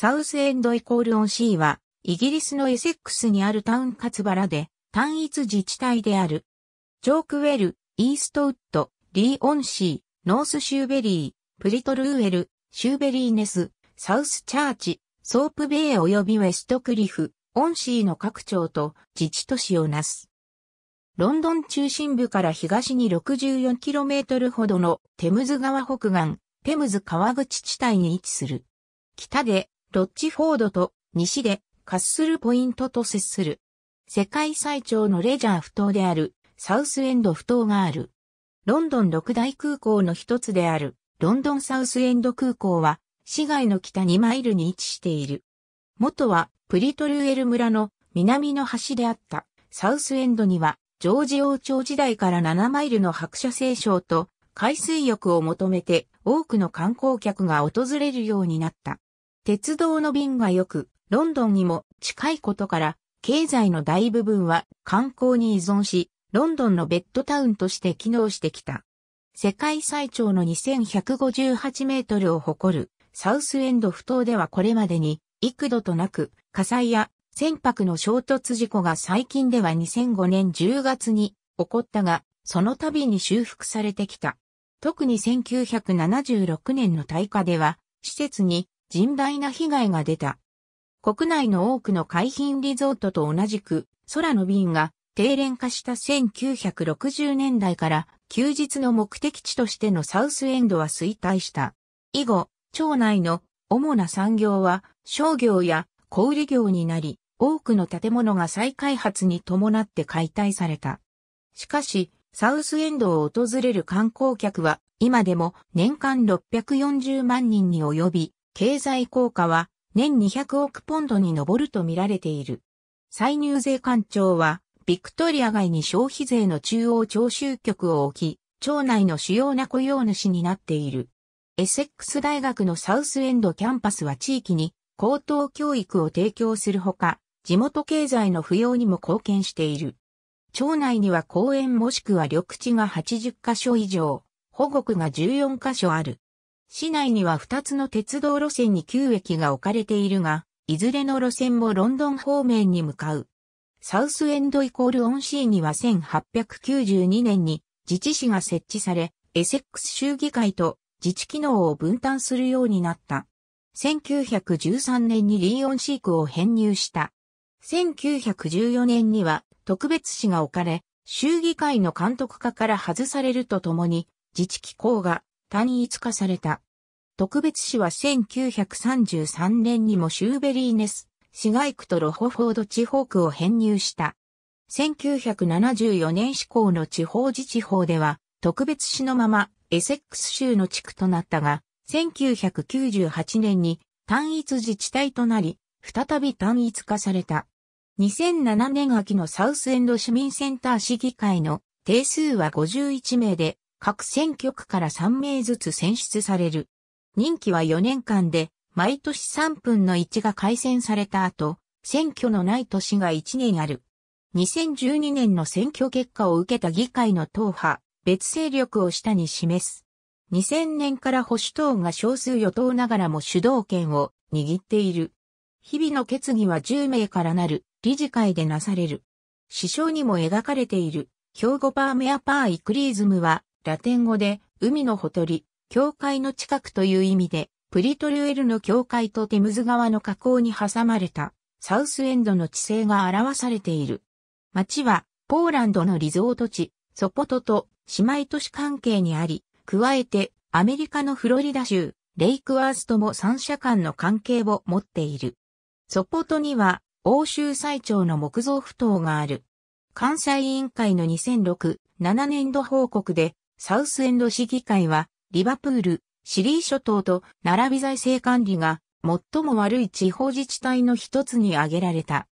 サウスエンドイコールオンシーは、イギリスのエセックスにあるタウンカツバラで、単一自治体である。ジョークウェル、イーストウッド、リーオンシー、ノースシューベリー、プリトルウェル、シューベリーネス、サウスチャーチ、ソープベイ及びウェストクリフ、オンシーの各町と自治都市をなす。ロンドン中心部から東に 64km ほどのテムズ川北岸、テムズ川口地帯に位置する。北でロッチフォードと西でカッスルポイントと接する。世界最長のレジャー不島であるサウスエンド不島がある。ロンドン六大空港の一つであるロンドンサウスエンド空港は市街の北2マイルに位置している。元はプリトルエル村の南の端であったサウスエンドにはジョージ王朝時代から7マイルの白車聖章と海水浴を求めて多くの観光客が訪れるようになった。鉄道の便が良く、ロンドンにも近いことから、経済の大部分は観光に依存し、ロンドンのベッドタウンとして機能してきた。世界最長の2158メートルを誇るサウスエンド不島ではこれまでに幾度となく火災や船舶の衝突事故が最近では2005年10月に起こったが、その度に修復されてきた。特に1976年の大火では、施設に甚大な被害が出た。国内の多くの海浜リゾートと同じく、空の便が低廉化した1960年代から休日の目的地としてのサウスエンドは衰退した。以後、町内の主な産業は商業や小売業になり、多くの建物が再開発に伴って解体された。しかし、サウスエンドを訪れる観光客は今でも年間640万人に及び、経済効果は年200億ポンドに上ると見られている。歳入税官庁は、ビクトリア街に消費税の中央徴収局を置き、町内の主要な雇用主になっている。エセックス大学のサウスエンドキャンパスは地域に高等教育を提供するほか、地元経済の扶養にも貢献している。町内には公園もしくは緑地が80カ所以上、保護区が14カ所ある。市内には2つの鉄道路線に9駅が置かれているが、いずれの路線もロンドン方面に向かう。サウスエンドイコールオンシーには1892年に自治市が設置され、エセックス州議会と自治機能を分担するようになった。1913年にリーオンシークを編入した。1914年には特別市が置かれ、州議会の監督課から外されるとともに、自治機構が単一化された。特別市は1933年にもシューベリーネス、市街区とロホフォード地方区を編入した。1974年施行の地方自治法では、特別市のままエセックス州の地区となったが、1998年に単一自治体となり、再び単一化された。2007年秋のサウスエンド市民センター市議会の定数は51名で、各選挙区から3名ずつ選出される。任期は4年間で、毎年3分の1が改選された後、選挙のない年が1年ある。2012年の選挙結果を受けた議会の党派、別勢力を下に示す。2000年から保守党が少数与党ながらも主導権を握っている。日々の決議は10名からなる理事会でなされる。首相にも描かれている、兵庫パーメアパーイクリーズムはラテン語で、海のほとり、境界の近くという意味で、プリトリュエルの境界とテムズ川の河口に挟まれた、サウスエンドの地勢が表されている。町は、ポーランドのリゾート地、ソポトと姉妹都市関係にあり、加えて、アメリカのフロリダ州、レイクワースとも三者間の関係を持っている。ソポトには、欧州最長の木造不頭がある。関西委員会の2006、7年度報告で、サウスエンド市議会は、リバプール、シリー諸島と並び財政管理が最も悪い地方自治体の一つに挙げられた。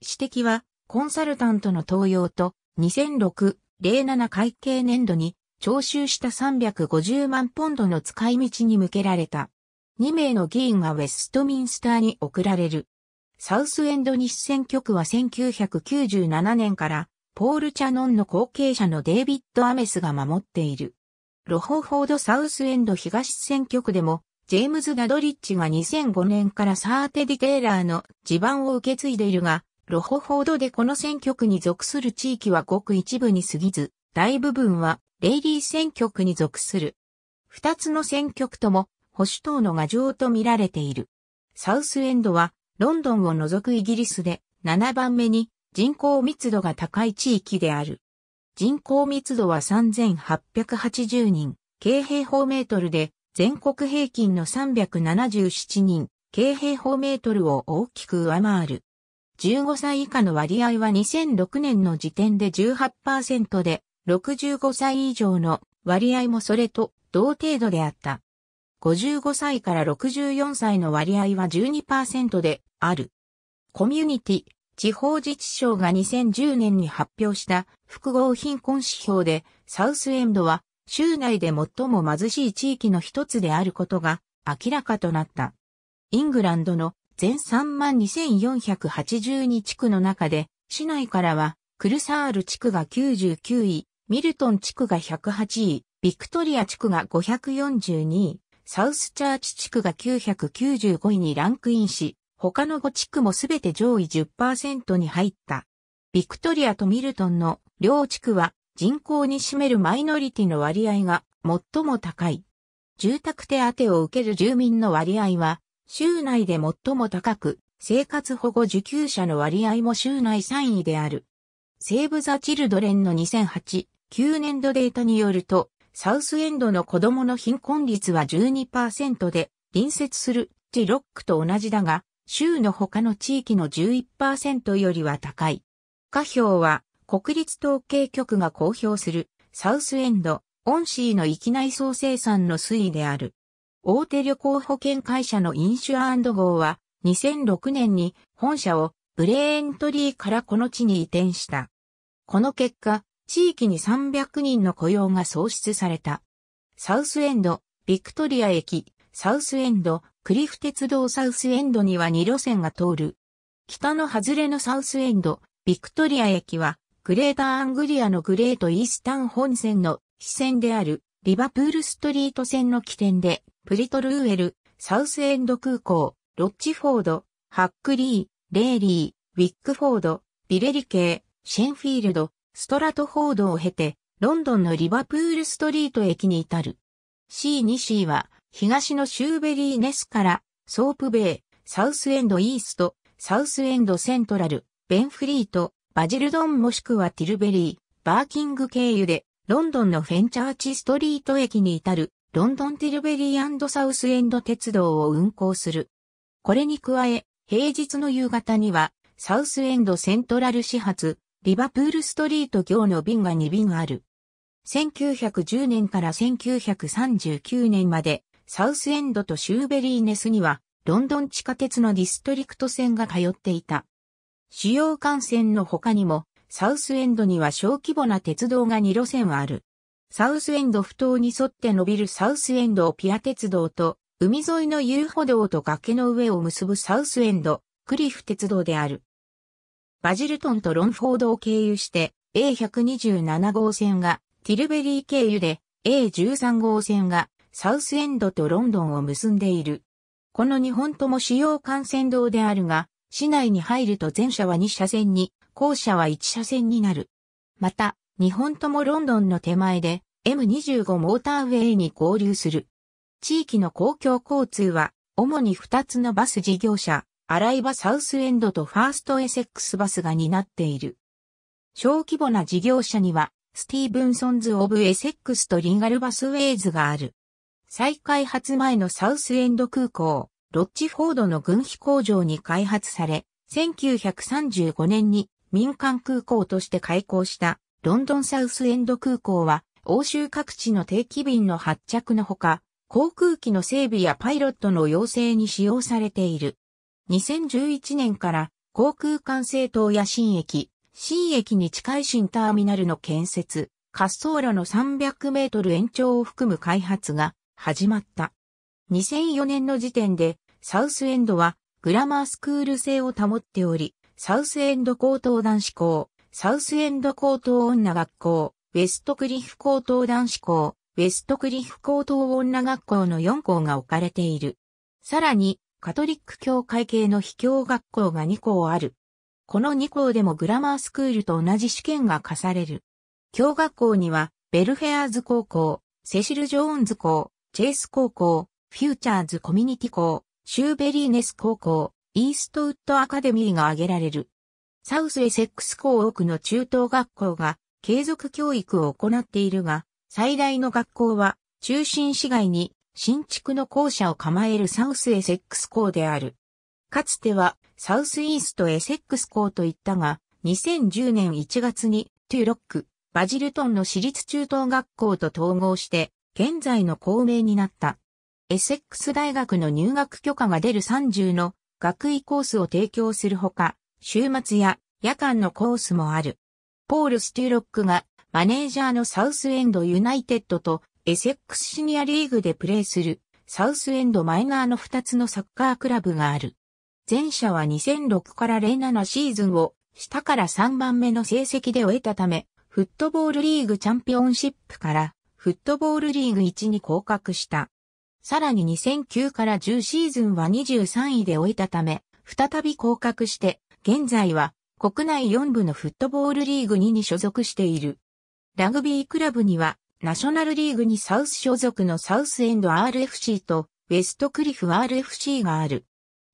指摘は、コンサルタントの登用と2006-07会計年度に徴収した350万ポンドの使い道に向けられた。2名の議員がウェストミンスターに送られる。サウスエンド西選挙区は1997年からポール・チャノンの後継者のデイビッド・アメスが守っている。ロホフォード・サウスエンド東選挙区でも、ジェームズ・ガドリッチが2005年からサーテディ・テイラーの地盤を受け継いでいるが、ロホフォードでこの選挙区に属する地域はごく一部に過ぎず、大部分はレイリー選挙区に属する。二つの選挙区とも保守党の牙城と見られている。サウスエンドはロンドンを除くイギリスで7番目に人口密度が高い地域である。人口密度は3880人、京平方メートルで、全国平均の377人、京平方メートルを大きく上回る。15歳以下の割合は2006年の時点で18%で、65歳以上の割合もそれと同程度であった。55歳から64歳の割合は12%である。コミュニティ、地方自治省が2010年に発表した複合貧困指標で、サウスエンドは州内で最も貧しい地域の一つであることが明らかとなった。イングランドの全32,482地区の中で、市内からはクルサール地区が99位、ミルトン地区が108位、ビクトリア地区が542位、サウスチャーチ地区が995位にランクインし、他の5地区もすべて上位10%に入った。ビクトリアとミルトンの両地区は人口に占めるマイノリティの割合が最も高い。住宅手当を受ける住民の割合は州内で最も高く、生活保護受給者の割合も州内3位である。セーブ・ザ・チルドレンの2008、9年度データによると、サウスエンドの子供の貧困率は12%で、隣接するジロックと同じだが、州の他の地域の11%よりは高い。下表は国立統計局が公表するサウスエンド、オンシーの域内総生産の推移である。大手旅行保険会社のインシュアンド号は2006年に本社をブレーントリーからこの地に移転した。この結果、地域に300人の雇用が創出された。サウスエンド、ビクトリア駅、サウスエンド、クリフ鉄道サウスエンドには2路線が通る。北の外れのサウスエンド、ビクトリア駅は、グレーターアングリアのグレートイースタン本線の支線である、リバプールストリート線の起点で、プリトルーエル、サウスエンド空港、ロッチフォード、ハックリー、レーリー、ウィックフォード、ビレリ系、シェンフィールド、ストラトフォードを経て、ロンドンのリバプールストリート駅に至る。C2C は、東のシューベリーネスから、ソープベイ、サウスエンドイースト、サウスエンドセントラル、ベンフリート、バジルドンもしくはティルベリー、バーキング経由で、ロンドンのフェンチャーチストリート駅に至る、ロンドンティルベリーサウスエンド鉄道を運行する。これに加え、平日の夕方には、サウスエンドセントラル始発、リバプールストリート行の便が2便ある。1910年から1939年まで、サウスエンドとシューベリーネスには、ロンドン地下鉄のディストリクト線が通っていた。主要幹線の他にも、サウスエンドには小規模な鉄道が2路線ある。サウスエンド不当に沿って伸びるサウスエンドピア鉄道と、海沿いの遊歩道と崖の上を結ぶサウスエンド、クリフ鉄道である。バジルトンとロンフォードを経由して A127 号線がティルベリー経由で A13 号線がサウスエンドとロンドンを結んでいる。この2本とも主要幹線道であるが、市内に入ると前車は2車線に、後車は1車線になる。また、2本ともロンドンの手前で M25 モーターウェイに合流する。地域の公共交通は、主に2つのバス事業者、アライバサウスエンドとファーストエセックスバスが担っている。小規模な事業者には、スティーブンソンズ・オブ・エセックスとリンガルバスウェイズがある。再開発前のサウスエンド空港、ロッチフォードの軍費工場に開発され、1935年に民間空港として開港したロンドンサウスエンド空港は欧州各地の定期便の発着のほか、航空機の整備やパイロットの養成に使用されている。2011年から航空管制塔や新駅、新駅に近い新ターミナルの建設、滑走路の300メートル延長を含む開発が始まった。2004年の時点で、サウスエンドはグラマースクール制を保っており、サウスエンド高等男子校、サウスエンド高等女学校、ウェストクリフ高等男子校、ウェストクリフ高等女学校の4校が置かれている。さらに、カトリック教会系の秘教学校が2校ある。この2校でもグラマースクールと同じ試験が課される。教学校には、ベルフェアーズ高校、セシル・ジョーンズ校、チェイス高校、フューチャーズコミュニティ校、シューベリーネス高校、イーストウッドアカデミーが挙げられる。サウスエセックス校多くの中等学校が継続教育を行っているが、最大の学校は中心市街に新築の校舎を構えるサウスエセックス校である。かつてはサウスイーストエセックス校といったが、2010年1月にトゥーロック、バジルトンの私立中等学校と統合して現在の校名になった。エセックス大学の入学許可が出る30の学位コースを提供するほか、週末や夜間のコースもある。ポール・ステューロックがマネージャーのサウスエンドユナイテッドとエセックスシニアリーグでプレーするサウスエンドマイナーの2つのサッカークラブがある。前者は2006から07シーズンを下から3番目の成績で終えたため、フットボールリーグチャンピオンシップからフットボールリーグ1に降格した。さらに2009から10シーズンは23位で終えたため、再び降格して、現在は国内4部のフットボールリーグ2に所属している。ラグビークラブには、ナショナルリーグにサウス所属のサウスエンド RFC とウェストクリフ RFC がある。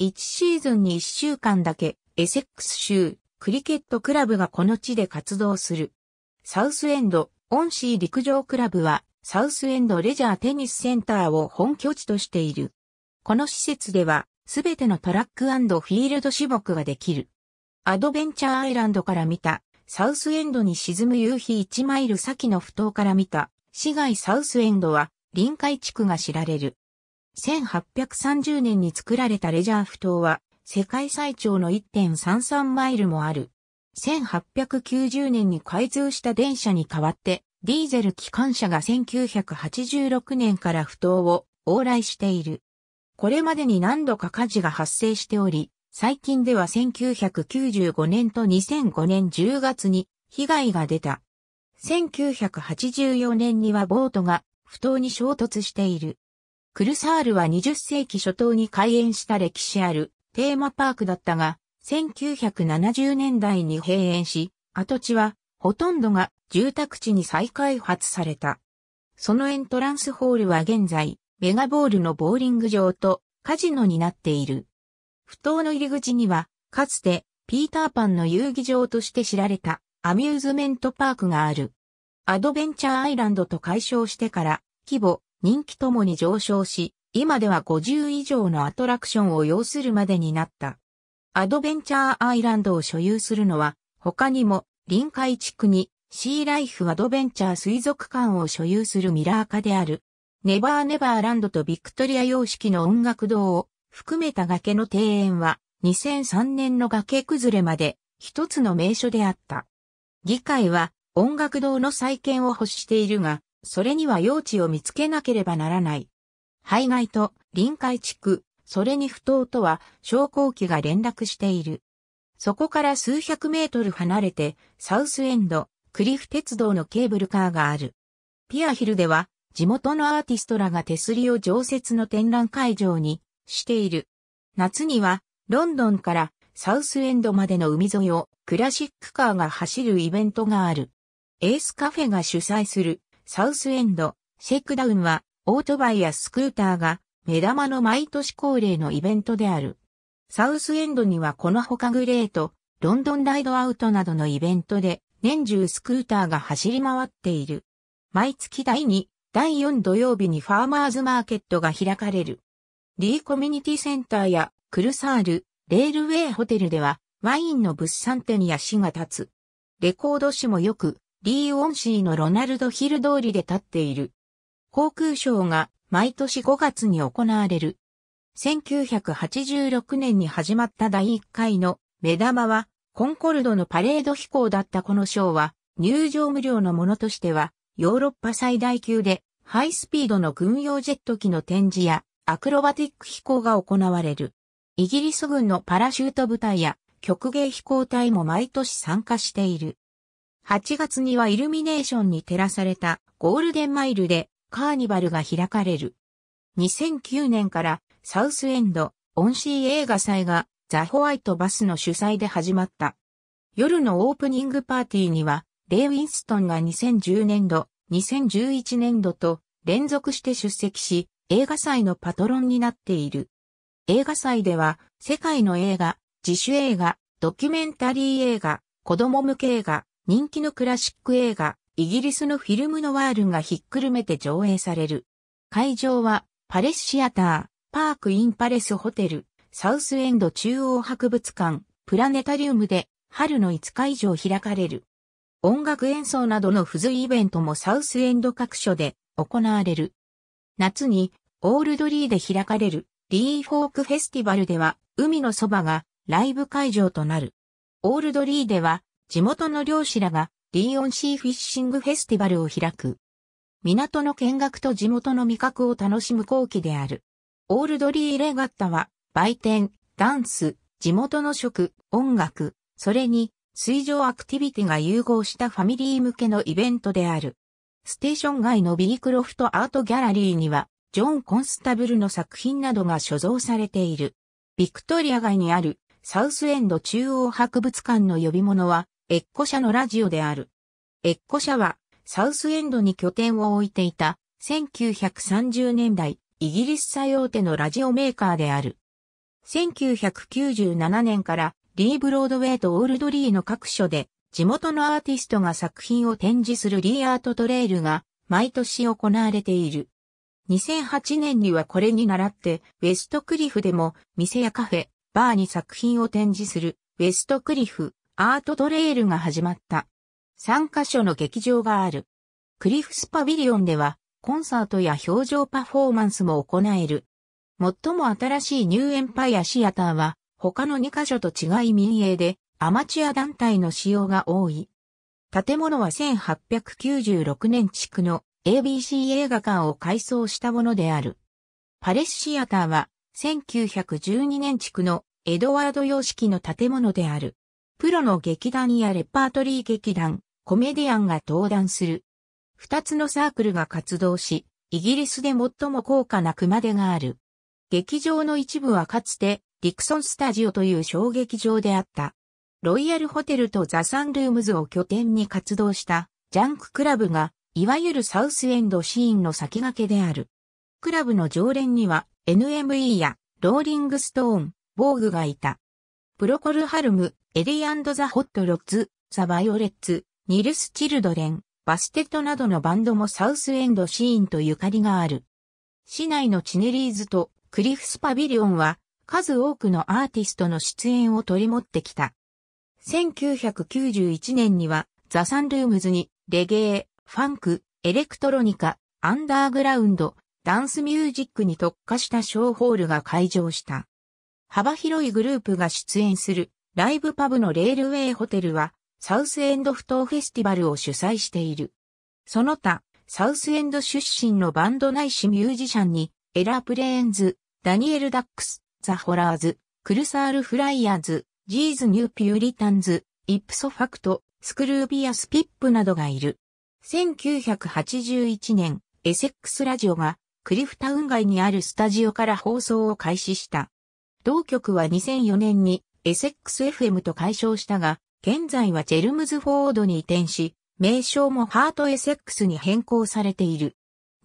1シーズンに1週間だけエセックス州クリケットクラブがこの地で活動する。サウスエンドオンシー陸上クラブは、サウスエンドレジャーテニスセンターを本拠地としている。この施設では、すべてのトラックフィールド種目ができる。アドベンチャーアイランドから見た、サウスエンドに沈む夕日1マイル先の埠頭から見た、市街サウスエンドは、臨海地区が知られる。1830年に作られたレジャー埠頭は、世界最長の1.33マイルもある。1890年に開通した電車に代わって、ディーゼル機関車が1986年から不当を往来している。これまでに何度か火事が発生しており、最近では1995年と2005年10月に被害が出た。1984年にはボートが不当に衝突している。クルサールは20世紀初頭に開園した歴史あるテーマパークだったが、1970年代に閉園し、跡地はほとんどが住宅地に再開発された。そのエントランスホールは現在、メガボールのボーリング場とカジノになっている。不当の入り口には、かつてピーターパンの遊戯場として知られたアミューズメントパークがある。アドベンチャーアイランドと解消してから規模、人気ともに上昇し、今では50以上のアトラクションを要するまでになった。アドベンチャーアイランドを所有するのは、他にも、臨海地区に、シーライフアドベンチャー水族館を所有するミラー家である、ネバーネバーランドとビクトリア様式の音楽堂を含めた崖の庭園は、2003年の崖崩れまで、一つの名所であった。議会は、音楽堂の再建を欲しているが、それには用地を見つけなければならない。排外と臨海地区、それに不当とは昇降機が連絡している。そこから数百メートル離れて、サウスエンド、クリフ鉄道のケーブルカーがある。ピアヒルでは、地元のアーティストらが手すりを常設の展覧会場にしている。夏には、ロンドンからサウスエンドまでの海沿いをクラシックカーが走るイベントがある。エースカフェが主催するサウスエンド、シェイクダウンはオートバイやスクーターが目玉の毎年恒例のイベントである。サウスエンドにはこの他グレート、ロンドンライドアウトなどのイベントで年中スクーターが走り回っている。毎月第2、第4土曜日にファーマーズマーケットが開かれる。リーコミュニティセンターやクルサール、レールウェイホテルではワインの物産展や市が立つ。レコード市もよくリー・オンシーのロナルド・ヒル通りで立っている。航空省が毎年5月に行われる。1986年に始まった第1回の目玉はコンコルドのパレード飛行だったこの賞は入場無料のものとしてはヨーロッパ最大級でハイスピードの軍用ジェット機の展示やアクロバティック飛行が行われる。イギリス軍のパラシュート部隊や曲芸飛行隊も毎年参加している。8月にはイルミネーションに照らされたゴールデンマイルでカーニバルが開かれる。2009年からサウスエンドオンシー映画祭がザ・ホワイトバスの主催で始まった。夜のオープニングパーティーには、レイ・ウィンストンが2010年度、2011年度と連続して出席し、映画祭のパトロンになっている。映画祭では、世界の映画、自主映画、ドキュメンタリー映画、子供向け映画、人気のクラシック映画、イギリスのフィルムノワールがひっくるめて上映される。会場は、パレスシアター、パークインパレスホテル、サウスエンド中央博物館、プラネタリウムで、春の5日以上開かれる。音楽演奏などの付随イベントもサウスエンド各所で行われる。夏に、オールドリーで開かれる、リーフォークフェスティバルでは、海のそばがライブ会場となる。オールドリーでは、地元の漁師らがリーオンシーフィッシングフェスティバルを開く。港の見学と地元の味覚を楽しむ後期である。オールドリーレガッタは、売店、ダンス、地元の食、音楽、それに、水上アクティビティが融合したファミリー向けのイベントである。ステーション街のビークロフトアートギャラリーには、ジョン・コンスタブルの作品などが所蔵されている。ビクトリア街にあるサウスエンド中央博物館の呼び物は、エッコ社のラジオである。エッコ社は、サウスエンドに拠点を置いていた、1930年代、イギリス最大手のラジオメーカーである。1997年から、リー・ブロードウェイとオールドリーの各所で、地元のアーティストが作品を展示するリーアートトレイルが、毎年行われている。2008年にはこれに倣って、ウェストクリフでも、店やカフェ、バーに作品を展示する、ウェストクリフ、アートトレイルが始まった。3カ所の劇場がある。クリフスパビリオンでは、コンサートや表情パフォーマンスも行える。最も新しいニューエンパイアシアターは、他の2カ所と違い民営で、アマチュア団体の使用が多い。建物は1896年築の ABC 映画館を改装したものである。パレスシアターは1912年築のエドワード様式の建物である。プロの劇団やレパートリー劇団、コメディアンが登壇する。二つのサークルが活動し、イギリスで最も高価な熊手がある。劇場の一部はかつて、ディクソンスタジオという小劇場であった。ロイヤルホテルとザ・サンルームズを拠点に活動したジャンククラブが、いわゆるサウスエンドシーンの先駆けである。クラブの常連には NME やローリングストーン、ボーグがいた。プロコルハルム、エリーザ・ホット・ロッツ、ザ・バイオレッツ、ニルス・チルドレン、バステットなどのバンドもサウスエンドシーンとゆかりがある。市内のチネリーズとクリフスパビリオンは数多くのアーティストの出演を取り持ってきた。1991年にはザ・サンルームズにレゲエ、ファンク、エレクトロニカ、アンダーグラウンド、ダンスミュージックに特化したショーホールが開場した。幅広いグループが出演するライブパブのレールウェイホテルはサウスエンド不当フェスティバルを主催している。その他、サウスエンド出身のバンドないしミュージシャンに、エラープレーンズ、ダニエル・ダックス、ザ・ホラーズ、クルサール・フライヤーズ、ジーズ・ニュー・ピューリタンズ、イップソ・ファクト、スクルービア・スピップなどがいる。1981年、エセックスラジオがクリフタウン街にあるスタジオから放送を開始した。同局は2004年にエセックス FM と解消したが、現在はジェルムズフォードに移転し、名称もハートエセックスに変更されている。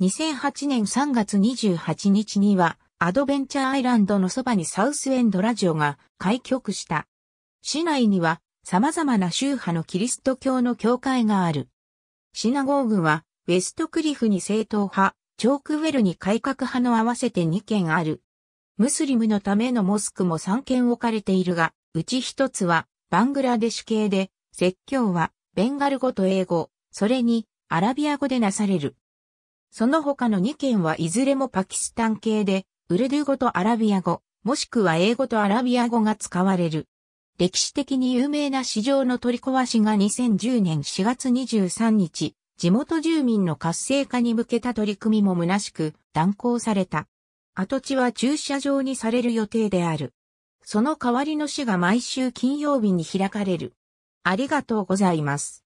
2008年3月28日には、アドベンチャーアイランドのそばにサウスエンドラジオが開局した。市内には様々な宗派のキリスト教の教会がある。シナゴーグは、ウェストクリフに正統派、チョークウェルに改革派の合わせて2件ある。ムスリムのためのモスクも3件置かれているが、うち1つはバングラデシュ系で、説教はベンガル語と英語、それにアラビア語でなされる。その他の2件はいずれもパキスタン系で、ウルドゥ語とアラビア語、もしくは英語とアラビア語が使われる。歴史的に有名な市場の取り壊しが2010年4月23日、地元住民の活性化に向けた取り組みも虚しく断行された。跡地は駐車場にされる予定である。その代わりの市が毎週金曜日に開かれる。ありがとうございます。